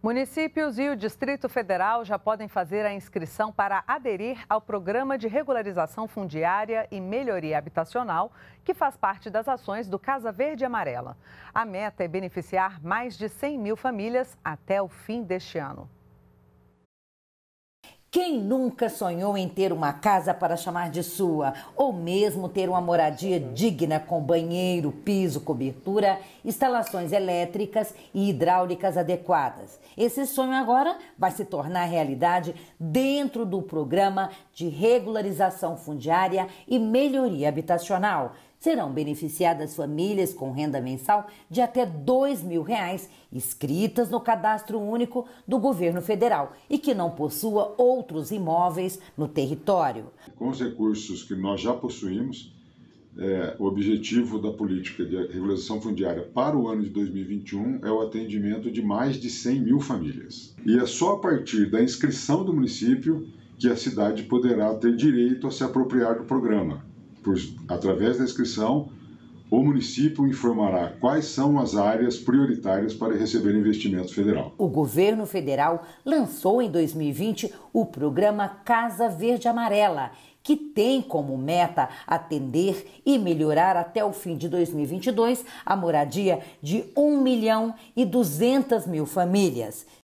Municípios e o Distrito Federal já podem fazer a inscrição para aderir ao Programa de Regularização Fundiária e Melhoria Habitacional, que faz parte das ações do Casa Verde Amarela. A meta é beneficiar mais de 100 mil famílias até o fim deste ano. Quem nunca sonhou em ter uma casa para chamar de sua, ou mesmo ter uma moradia digna com banheiro, piso, cobertura, instalações elétricas e hidráulicas adequadas? Esse sonho agora vai se tornar realidade dentro do programa de regularização fundiária e melhoria habitacional serão beneficiadas famílias com renda mensal de até R$ 2 mil reais, inscritas no cadastro único do governo federal e que não possua outros imóveis no território. Com os recursos que nós já possuímos, é, o objetivo da política de regulação fundiária para o ano de 2021 é o atendimento de mais de 100 mil famílias. E é só a partir da inscrição do município que a cidade poderá ter direito a se apropriar do programa por, através da inscrição, o município informará quais são as áreas prioritárias para receber investimento federal. O governo federal lançou em 2020 o programa Casa Verde Amarela, que tem como meta atender e melhorar até o fim de 2022 a moradia de 1 milhão e 200 mil famílias.